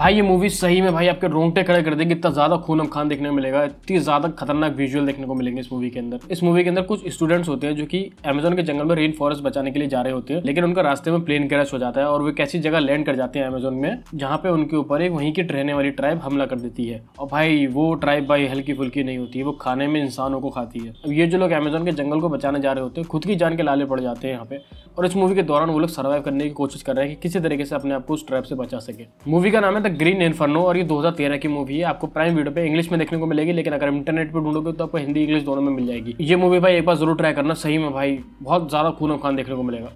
भाई ये मूवी सही में भाई आपके रोंगटे खड़े कर देगी इतना ज़्यादा खून हम खान देखने को मिलेगा इतनी ज़्यादा खतरनाक विजुअल देखने को मिलेंगे इस मूवी के अंदर इस मूवी के अंदर कुछ स्टूडेंट्स होते हैं जो कि अमेजोन के जंगल में रेन फॉरेस्ट बचाने के लिए जा रहे होते हैं लेकिन उनका रास्ते में प्लेन क्रैश हो जाता है और वो कैसी जगह लैंड कर जाते हैं अमेजोन में जहाँ पे उनके ऊपर एक वहीं की रहने वाली ट्राइब हमला कर देती है और भाई वो ट्राइब भाई हल्की फुल्की नहीं होती है वो खाने में इंसानों को खाती है अब ये जो लोग अमेजोन के जंगल को बचाने जा रहे होते हैं खुद की जान के लाले पड़ जाते हैं यहाँ पे और इस मूवी के दौरान वो लोग सर्वाइव करने की कोशिश कर रहे हैं कि किसी तरीके से अपने आप को उस ट्राइब से बचा सके मूवी का नाम है द ग्रीन इन्फर्नो और ये 2013 की मूवी है आपको प्राइम वीडियो पे इंग्लिश में देखने को मिलेगी लेकिन अगर इंटरनेट पे ढूंढोगे तो आपको हिंदी इंग्लिश दोनों में मिल जाएगी ये मूवी भाई एक बार जरूर ट्राई करना सही में भाई बहुत ज़्यादा खून खान देखने को मिलेगा